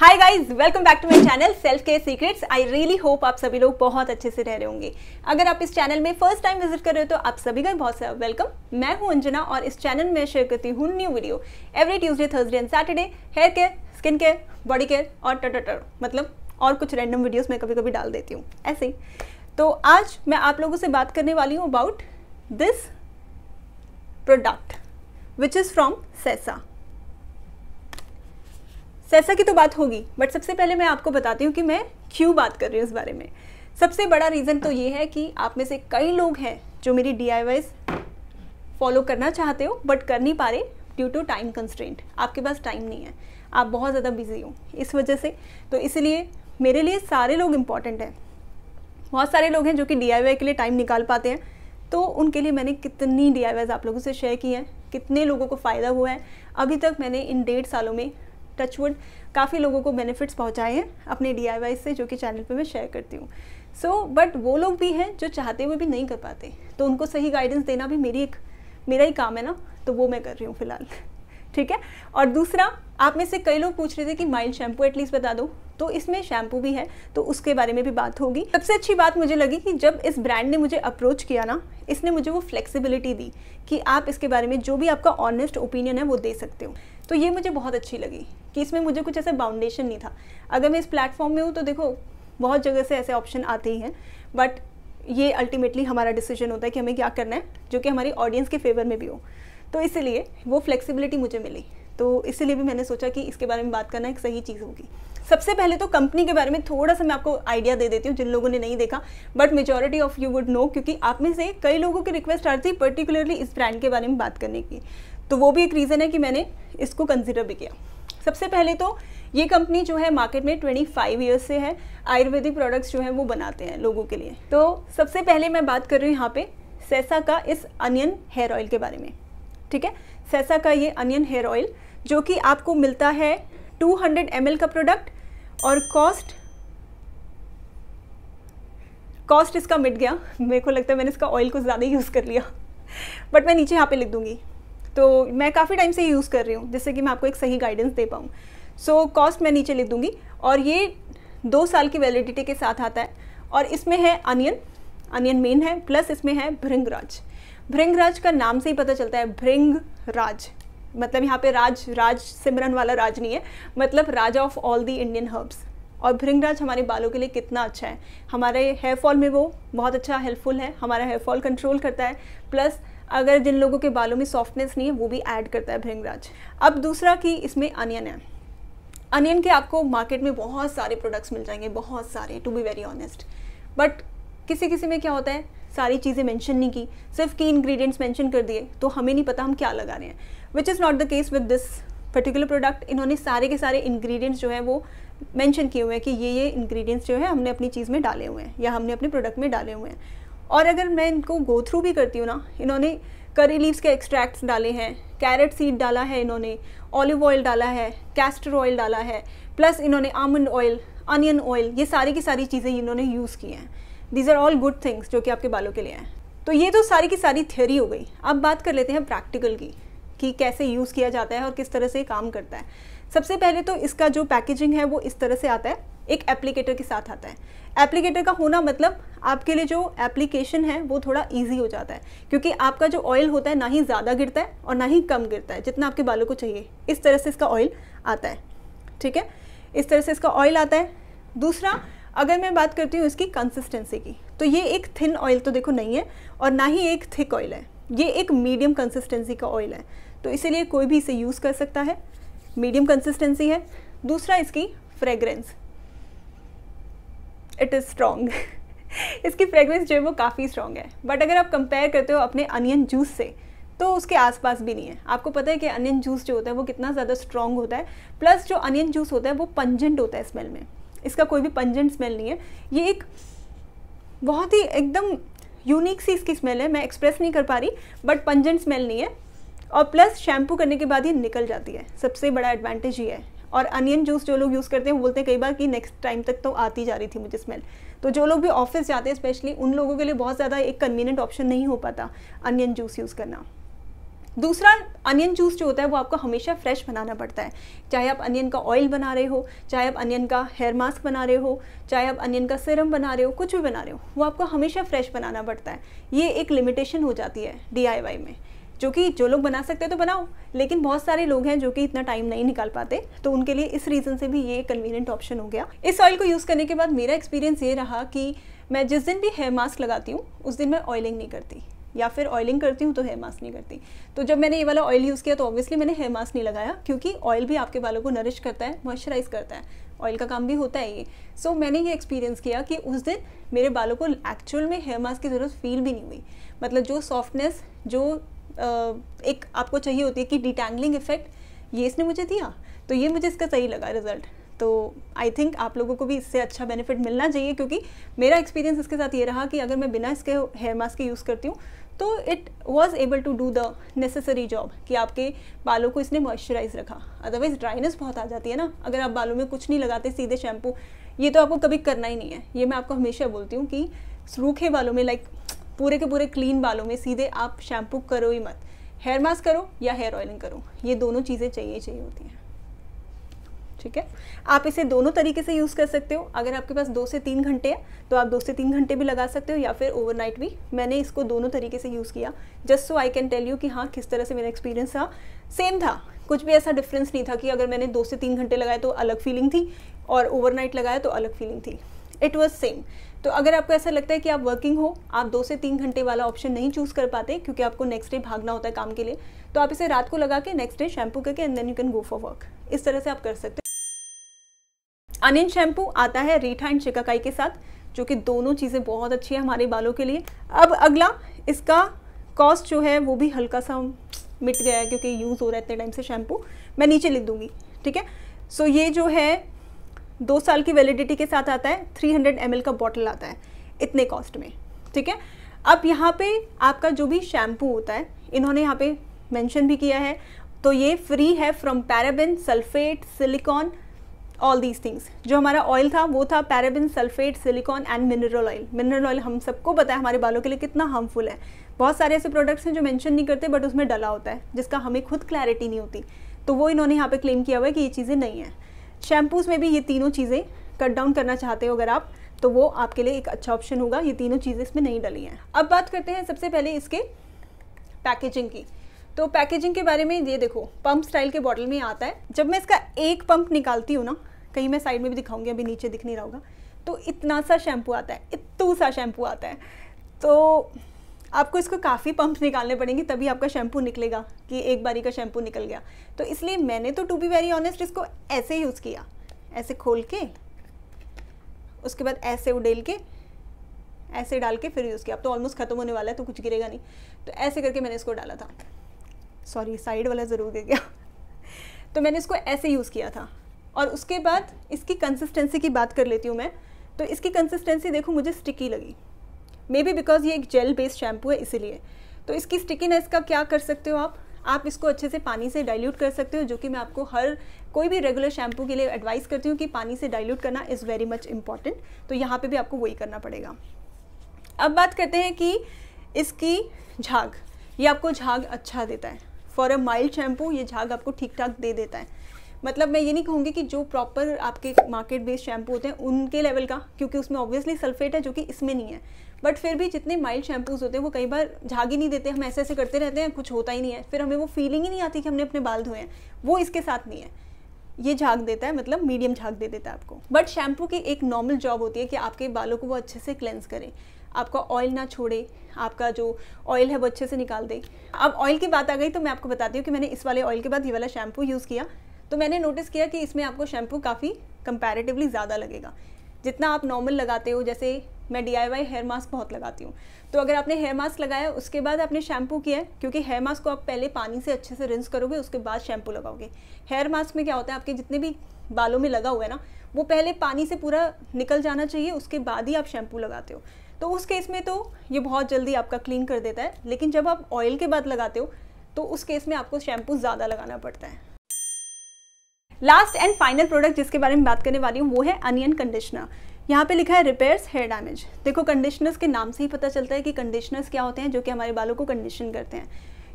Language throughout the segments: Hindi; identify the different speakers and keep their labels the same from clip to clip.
Speaker 1: hi guys welcome back to my channel self care secrets I really hope आप सभी लोग बहुत अच्छे से रह रहे होंगे अगर आप इस चैनल में फर्स्ट टाइम विजिट कर रहे हो तो आप सभी का बहुत सारा वेलकम मैं हूं अंजना और इस चैनल में शेयर करती हूं new video every Tuesday Thursday and Saturday hair care skin care body care और टटर मतलब और कुछ रैंडम वीडियोज मैं कभी कभी डाल देती हूँ ऐसे ही तो आज मैं आप लोगों से बात करने वाली हूँ about this product which is from Sesa Sesa की तो बात होगी बट सबसे पहले मैं आपको बताती हूँ कि मैं क्यों बात कर रही हूँ इस बारे में सबसे बड़ा रीज़न तो ये है कि आप में से कई लोग हैं जो मेरी डी फॉलो करना चाहते हो बट कर नहीं पा रहे ड्यू टू टाइम कंस्ट्रेंट आपके पास टाइम नहीं है आप बहुत ज़्यादा बिजी हो इस वजह से तो इसलिए मेरे लिए सारे लोग इम्पॉर्टेंट हैं बहुत सारे लोग हैं जो कि डी के लिए टाइम निकाल पाते हैं तो उनके लिए मैंने कितनी डी आप लोगों से शेयर की हैं कितने लोगों को फ़ायदा हुआ है अभी तक मैंने इन डेढ़ सालों में टचवुड काफ़ी लोगों को बेनिफिट्स पहुँचाए हैं अपने डी से जो कि चैनल पर मैं शेयर करती हूँ सो so, बट वो लोग भी हैं जो चाहते हुए भी नहीं कर पाते तो उनको सही गाइडेंस देना भी मेरी एक मेरा ही काम है ना तो वो मैं कर रही हूँ फिलहाल ठीक है और दूसरा आप में से कई लोग पूछ रहे थे कि माइल्ड शैम्पू एटलीस्ट बता दो तो इसमें शैम्पू भी है तो उसके बारे में भी बात होगी सबसे अच्छी बात मुझे लगी कि जब इस ब्रांड ने मुझे अप्रोच किया ना इसने मुझे वो फ्लेक्सिबिलिटी दी कि आप इसके बारे में जो भी आपका ऑनेस्ट ओपिनियन है वो दे सकते हो तो ये मुझे बहुत अच्छी लगी कि इसमें मुझे कुछ ऐसा बाउंडेशन नहीं था अगर मैं इस प्लेटफॉर्म में हूँ तो देखो बहुत जगह से ऐसे ऑप्शन आते ही हैं बट ये अल्टीमेटली हमारा डिसीजन होता है कि हमें क्या करना है जो कि हमारी ऑडियंस के फेवर में भी हो तो इसलिए वो फ्लेक्सिबिलिटी मुझे मिली तो इसीलिए भी मैंने सोचा कि इसके बारे में बात करना एक सही चीज़ होगी सबसे पहले तो कंपनी के बारे में थोड़ा सा मैं आपको आइडिया दे देती हूँ जिन लोगों ने नहीं देखा but majority of you would know क्योंकि आप में से कई लोगों की रिक्वेस्ट आ रही थी पर्टिकुलरली इस ब्रांड के बारे में बात करने की तो वो भी एक रीज़न है कि मैंने इसको कंसिडर भी किया सबसे पहले तो ये कंपनी जो है मार्केट में 25 फाइव ईयर्स से है आयुर्वेदिक प्रोडक्ट्स जो हैं वो बनाते हैं लोगों के लिए तो सबसे पहले मैं बात कर रही हूँ यहाँ पे सेसा का इस अनियन हेयर ऑयल के बारे में ठीक है सेसा का ये अनियन हेयर ऑयल जो कि आपको मिलता है 200 हंड्रेड का प्रोडक्ट और कॉस्ट कॉस्ट इसका मिट गया मेरे को लगता है मैंने इसका ऑयल कुछ ज़्यादा यूज़ कर लिया बट मैं नीचे यहाँ पे लिख दूँगी तो मैं काफ़ी टाइम से यूज़ कर रही हूँ जिससे कि मैं आपको एक सही गाइडेंस दे पाऊँ सो कॉस्ट मैं नीचे लिख दूँगी और ये दो साल की वैलिडिटी के साथ आता है और इसमें है अनियन अनियन मेन है प्लस इसमें है भृंगराज भृंगराज का नाम से ही पता चलता है भृंगराज मतलब यहाँ पे राज राज सिमरन वाला राज नहीं है मतलब raja of all the Indian herbs और भृंगराज हमारे बालों के लिए कितना अच्छा है हमारे हेयर फॉल में वो बहुत अच्छा हेल्पफुल है हमारा हेयर फॉल कंट्रोल करता है प्लस अगर जिन लोगों के बालों में सॉफ्टनेस नहीं है वो भी ऐड करता है भृंगराज अब दूसरा कि इसमें अनियन है अनियन के आपको मार्केट में बहुत सारे प्रोडक्ट्स मिल जाएंगे बहुत सारे to be very honest but किसी किसी में क्या होता है सारी चीज़ें मेंशन नहीं की सिर्फ की इंग्रेडिएंट्स मेंशन कर दिए तो हमें नहीं पता हम क्या लगा रहे हैं which is not the case with this particular product इन्होंने सारे के सारे इंग्रेडिएंट्स जो है वो मेंशन किए हुए हैं कि ये ये इंग्रेडिएंट्स जो है हमने अपनी चीज़ में डाले हुए हैं या हमने अपने प्रोडक्ट में डाले हुए हैं और अगर मैं इनको गो थ्रू भी करती हूँ ना इन्होंने करी लीव्स के एक्सट्रैक्ट्स डाले हैं कैरेट सीड डाला है इन्होंने ऑलिव ऑयल डाला है कैस्टर ऑयल डाला है प्लस इन्होंने आमंड ऑयल अनियन ऑयल ये सारी की सारी चीज़ें इन्होंने यूज़ की हैं these are all good things जो कि आपके बालों के लिए हैं तो ये तो सारी की सारी थ्योरी हो गई अब बात कर लेते हैं प्रैक्टिकल की कि कैसे यूज़ किया जाता है और किस तरह से काम करता है सबसे पहले तो इसका जो पैकेजिंग है वो इस तरह से आता है एक एप्लीकेटर के साथ आता है एप्लीकेटर का होना मतलब आपके लिए जो एप्लीकेशन है वो थोड़ा इजी हो जाता है क्योंकि आपका जो ऑयल होता है ना ही ज़्यादा गिरता है और ना ही कम गिरता है जितना आपके बालों को चाहिए इस तरह से इसका ऑयल आता है ठीक है इस तरह से इसका ऑयल आता है दूसरा अगर मैं बात करती हूँ इसकी कंसिस्टेंसी की तो ये एक थिन ऑयल तो देखो नहीं है और ना ही एक थिक ऑयल है ये एक मीडियम कंसिस्टेंसी का ऑयल है तो इसीलिए कोई भी इसे यूज़ कर सकता है मीडियम कंसिस्टेंसी है दूसरा इसकी फ्रेगरेंस इट इज़ स्ट्रॉन्ग इसकी फ्रेगरेंस जो है वो काफ़ी स्ट्रॉन्ग है बट अगर आप कंपेयर करते हो अपने अनियन जूस से तो उसके आसपास भी नहीं है आपको पता है कि अनियन जूस जो होता है वो कितना ज़्यादा स्ट्रॉन्ग होता है प्लस जो अनियन जूस होता है वो पंजेंट होता है स्मेल में इसका कोई भी पंजेंट स्मेल नहीं है ये एक बहुत ही एकदम यूनिक सी इसकी स्मेल है मैं एक्सप्रेस नहीं कर पा रही बट पंजेंट स्मेल नहीं है और प्लस शैम्पू करने के बाद ये निकल जाती है सबसे बड़ा एडवांटेज ये है और अनियन जूस जो लोग यूज़ करते हैं वो बोलते हैं कई बार कि नेक्स्ट टाइम तक तो आती जा रही थी मुझे स्मेल तो जो लोग भी ऑफिस जाते हैं स्पेशली उन लोगों के लिए बहुत ज़्यादा एक कन्वीनियंट ऑप्शन नहीं हो पाता अनियन जूस यूज़ करना दूसरा अनियन जूस जो होता है वो आपको हमेशा फ्रेश बनाना पड़ता है चाहे आप अनियन का ऑयल बना रहे हो चाहे आप अनियन का हेयर मास्क बना रहे हो चाहे आप अनियन का सिरम बना रहे हो कुछ भी बना रहे हो वो आपको हमेशा फ्रेश बनाना पड़ता है ये एक लिमिटेशन हो जाती है डी में जो कि जो लोग बना सकते हैं तो बनाओ लेकिन बहुत सारे लोग हैं जो कि इतना टाइम नहीं निकाल पाते तो उनके लिए इस रीज़न से भी ये कन्वीनियंट ऑप्शन हो गया इस ऑयल को यूज़ करने के बाद मेरा एक्सपीरियंस ये रहा कि मैं जिस दिन भी हेयर मास्क लगाती हूँ उस दिन मैं ऑयलिंग नहीं करती या फिर ऑयलिंग करती हूँ तो हेयर मास्क नहीं करती तो जब मैंने ये वाला ऑयल यूज़ किया तो ऑब्वियसली मैंने हेयर मास्क नहीं लगाया क्योंकि ऑयल भी आपके बालों को नरिश करता है मॉइस्चराइज करता है ऑयल का काम भी होता है ये सो so, मैंने ये एक्सपीरियंस किया कि उस दिन मेरे बालों को एक्चुअल में हेयर मास्क की ज़रूरत फील भी नहीं हुई मतलब जो सॉफ्टनेस जो एक आपको चाहिए होती है कि डिटैंगलिंग इफेक्ट ये इसने मुझे दिया तो ये मुझे इसका सही लगा रिजल्ट तो आई थिंक आप लोगों को भी इससे अच्छा बेनिफिट मिलना चाहिए क्योंकि मेरा एक्सपीरियंस इसके साथ ये रहा कि अगर मैं बिना इसके हेयर मास्क के यूज़ करती हूँ तो it was able to do the necessary job कि आपके बालों को इसने मॉइस्चराइज रखा अदरवाइज ड्राइनेस बहुत आ जाती है ना अगर आप बालों में कुछ नहीं लगाते सीधे शैम्पू ये तो आपको कभी करना ही नहीं है ये मैं आपको हमेशा बोलती हूँ कि रूखे बालों में लाइक पूरे के पूरे क्लीन बालों में सीधे आप शैम्पू करो ही मत हेयर मास्क करो या हेयर ऑयलिंग करो ये दोनों चीज़ें चाहिए चाहिए होती हैं ठीक है आप इसे दोनों तरीके से यूज़ कर सकते हो अगर आपके पास दो से तीन घंटे हैं तो आप दो से तीन घंटे भी लगा सकते हो या फिर ओवरनाइट भी मैंने इसको दोनों तरीके से यूज़ किया just so I can tell you कि हाँ किस तरह से मेरा एक्सपीरियंस था सेम था कुछ भी ऐसा डिफरेंस नहीं था कि अगर मैंने दो से तीन घंटे लगाए तो अलग फीलिंग थी और ओवरनाइट लगाया तो अलग फीलिंग थी इट वॉज सेम तो अगर आपको ऐसा लगता है कि आप वर्किंग हो आप दो से तीन घंटे वाला ऑप्शन नहीं चूज़ कर पाते क्योंकि आपको नेक्स्ट डे भागना होता है काम के लिए तो आप इसे रात को लगा के नेक्स्ट डे शैम्पू करके and then you can go for work इस तरह से आप कर सकते हैं अनियन शैम्पू आता है रीठा एंड शिकाकाई के साथ जो कि दोनों चीज़ें बहुत अच्छी है हमारे बालों के लिए अब अगला इसका कॉस्ट जो है वो भी हल्का सा मिट गया है क्योंकि यूज़ हो रहा है इतने टाइम से शैम्पू मैं नीचे लिख दूँगी ठीक है सो ये जो है दो साल की वैलिडिटी के साथ आता है 300 हंड्रेड का बॉटल आता है इतने कॉस्ट में ठीक है अब यहाँ पे आपका जो भी शैम्पू होता है इन्होंने यहाँ पे मेंशन भी किया है तो ये फ्री है from paraben sulphate silicone all these things जो हमारा ऑयल था वो था paraben sulphate silicone and mineral oil mineral oil हम सबको पता है हमारे बालों के लिए कितना हार्मफुल है बहुत सारे ऐसे प्रोडक्ट्स हैं जो मेंशन नहीं करते बट उसमें डला होता है जिसका हमें खुद क्लैरिटी नहीं होती तो वो इन्होंने यहाँ पे क्लेम किया हुआ है कि ये चीज़ें नहीं हैं शैम्पूज़ में भी ये तीनों चीज़ें कट डाउन करना चाहते हो अगर आप तो वो आपके लिए एक अच्छा ऑप्शन होगा ये तीनों चीज़ें इसमें नहीं डली हैं अब बात करते हैं सबसे पहले इसके पैकेजिंग की तो पैकेजिंग के बारे में ये देखो पंप स्टाइल के बॉटल में आता है जब मैं इसका एक पंप निकालती हूँ ना कहीं मैं साइड में भी दिखाऊंगी अभी नीचे दिख नहीं रहा होगा तो इतना सा शैम्पू आता है इतू सा शैम्पू आता है तो आपको इसको काफ़ी पंप निकालने पड़ेंगे तभी आपका शैम्पू निकलेगा कि एक बारी का शैम्पू निकल गया तो इसलिए मैंने तो टू बी वेरी ऑनेस्ट इसको ऐसे यूज़ किया ऐसे खोल के उसके बाद ऐसे उडेल के ऐसे डाल के फिर यूज़ किया अब तो ऑलमोस्ट ख़त्म होने वाला है तो कुछ गिरेगा नहीं तो ऐसे करके मैंने इसको डाला था सॉरी साइड वाला ज़रूर गिर गया तो मैंने इसको ऐसे यूज़ किया था और उसके बाद इसकी कंसिस्टेंसी की बात कर लेती हूँ मैं तो इसकी कंसिस्टेंसी देखो मुझे स्टिकी लगी मे बी बिकॉज ये एक जेल बेस्ड शैम्पू है इसीलिए तो इसकी स्टिकीनेस का क्या कर सकते हो आप आप इसको अच्छे से पानी से डाइल्यूट कर सकते हो जो कि मैं आपको हर कोई भी रेगुलर शैम्पू के लिए एडवाइस करती हूँ कि पानी से डाइल्यूट करना इज़ वेरी मच इम्पॉर्टेंट तो यहाँ पे भी आपको वही करना पड़ेगा अब बात करते हैं कि इसकी झाग ये आपको झाग अच्छा देता है फॉर अ माइल्ड शैम्पू ये झाग आपको ठीक ठाक दे देता है मतलब मैं ये नहीं कहूँगी कि जो प्रॉपर आपके मार्केट बेस्ड शैम्पू होते हैं उनके लेवल का क्योंकि उसमें ऑब्वियसली सल्फेट है जो कि इसमें नहीं है बट फिर भी जितने माइल्ड शैम्पूज़ होते हैं वो कई बार झाग ही नहीं देते हम ऐसे ऐसे करते रहते हैं कुछ होता ही नहीं है फिर हमें वो फीलिंग ही नहीं आती कि हमने अपने बाल धोए हैं वो इसके साथ नहीं है ये झाग देता है मतलब मीडियम झाग दे देता है आपको बट शैम्पू की एक नॉर्मल जॉब होती है कि आपके बालों को वो अच्छे से क्लेंस करें आपका ऑयल ना छोड़े आपका जो ऑयल है वो अच्छे से निकाल दे अब ऑयल की बात आ गई तो मैं आपको बताती हूँ कि मैंने इस वाले ऑयल के बाद ये वाला शैम्पू यूज़ किया तो मैंने नोटिस किया कि इसमें आपको शैम्पू काफ़ी कंपैरेटिवली ज़्यादा लगेगा जितना आप नॉर्मल लगाते हो जैसे मैं डी आई हेयर मास्क बहुत लगाती हूँ तो अगर आपने हेयर मास्क लगाया उसके बाद आपने शैम्पू किया क्योंकि हेयर मास्क को आप पहले पानी से अच्छे से रिंस करोगे उसके बाद शैम्पू लगाओगे हेयर मास्क में क्या होता है आपके जितने भी बालों में लगा हुआ है ना वो पहले पानी से पूरा निकल जाना चाहिए उसके बाद ही आप शैम्पू लगाते हो तो उस केस में तो ये बहुत जल्दी आपका क्लीन कर देता है लेकिन जब आप ऑयल के बाद लगाते हो तो उस केस में आपको शैम्पू ज़्यादा लगाना पड़ता है लास्ट एंड फाइनल प्रोडक्ट जिसके बारे में बात करने वाली हूँ वो है अनियन कंडीशनर यहाँ पे लिखा है रिपेयर्स हेयर डैमेज देखो कंडीशनर्स के नाम से ही पता चलता है कि कंडीशनर्स क्या होते हैं जो कि हमारे बालों को कंडीशन करते हैं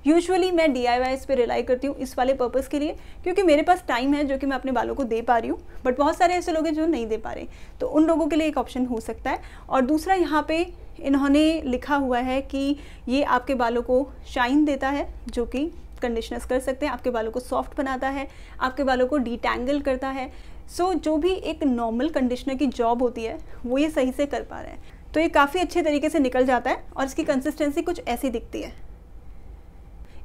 Speaker 1: यूजुअली मैं डी आई वाई पे रिलाई करती हूँ इस वाले पर्पज़ के लिए क्योंकि मेरे पास टाइम है जो कि मैं अपने बालों को दे पा रही हूँ बट बहुत सारे ऐसे लोग हैं जो नहीं दे पा रहे तो उन लोगों के लिए एक ऑप्शन हो सकता है और दूसरा यहाँ पे इन्होंने लिखा हुआ है कि ये आपके बालों को शाइन देता है जो कि कंडीशनर्स कर सकते हैं आपके बालों को सॉफ्ट बनाता है आपके बालों को डिटेंगल करता है सो so, जो भी एक नॉर्मल कंडीशनर की जॉब होती है वो ये सही से कर पा रहे हैं तो ये काफ़ी अच्छे तरीके से निकल जाता है और इसकी कंसिस्टेंसी कुछ ऐसी दिखती है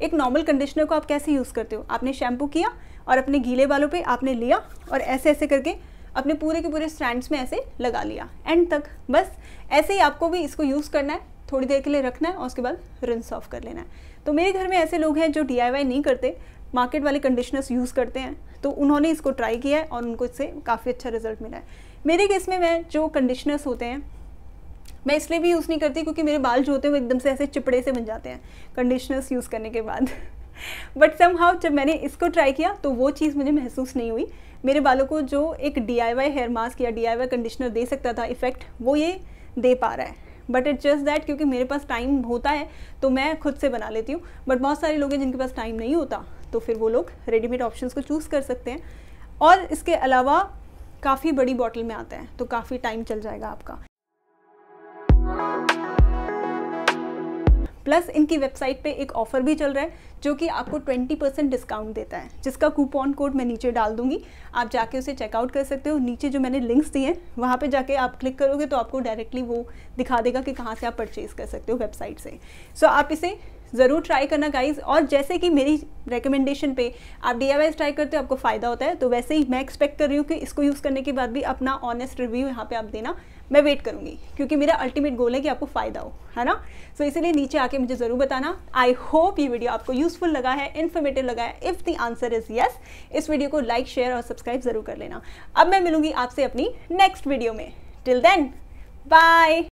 Speaker 1: एक नॉर्मल कंडीशनर को आप कैसे यूज़ करते हो आपने शैम्पू किया और अपने गीले बालों पे आपने लिया और ऐसे ऐसे करके अपने पूरे के पूरे स्ट्रैंड्स में ऐसे लगा लिया एंड तक बस ऐसे ही आपको भी इसको यूज़ करना है थोड़ी देर के लिए रखना है और उसके बाद रिंस ऑफ कर लेना है तो मेरे घर में ऐसे लोग हैं जो डी नहीं करते मार्केट वाले कंडीशनर्स यूज़ करते हैं तो उन्होंने इसको ट्राई किया है और उनको इससे काफ़ी अच्छा रिजल्ट मिला है मेरे केस में मैं जो कंडीशनर्स होते हैं मैं इसलिए भी यूज़ नहीं करती क्योंकि मेरे बाल जो होते हैं वो एकदम से ऐसे चिपड़े से बन जाते हैं कंडीशनर्स यूज़ करने के बाद बट सम हाउ जब मैंने इसको ट्राई किया तो वो चीज़ मुझे महसूस नहीं हुई मेरे बालों को जो एक डी हेयर मास्क या डी कंडीशनर दे सकता था इफेक्ट वो ये दे पा रहा है बट इट जस्ट दैट क्योंकि मेरे पास टाइम होता है तो मैं खुद से बना लेती हूँ बट बहुत सारे लोग हैं जिनके पास टाइम नहीं होता तो फिर वो लोग रेडीमेड ऑप्शन को चूज़ कर सकते हैं और इसके अलावा काफ़ी बड़ी बॉटल में आता है तो काफ़ी टाइम चल जाएगा आपका प्लस इनकी वेबसाइट पे एक ऑफर भी चल रहा है जो कि आपको 20 परसेंट डिस्काउंट देता है जिसका कूपन कोड मैं नीचे डाल दूंगी आप जाके उसे चेकआउट कर सकते हो नीचे जो मैंने लिंक्स दिए हैं वहाँ पे जाके आप क्लिक करोगे तो आपको डायरेक्टली वो दिखा देगा कि कहाँ से आप परचेज़ कर सकते हो वेबसाइट से सो so, आप इसे ज़रूर ट्राई करना गाइज और जैसे कि मेरी रिकमेंडेशन पे आप डी आई ट्राई करते हो आपको फ़ायदा होता है तो वैसे ही मैं एक्सपेक्ट कर रही हूँ कि इसको यूज़ करने के बाद भी अपना ऑनेस्ट रिव्यू यहाँ पे आप देना मैं वेट करूँगी क्योंकि मेरा अल्टीमेट गोल है कि आपको फ़ायदा हो है ना सो so, इसलिए नीचे आके मुझे ज़रूर बताना आई होप ये वीडियो आपको यूज़फुल लगा है इन्फॉर्मेटिव लगा है if the answer is yes इस वीडियो को लाइक शेयर और सब्सक्राइब ज़रूर कर लेना अब मैं मिलूंगी आपसे अपनी नेक्स्ट वीडियो में टिल देन बाय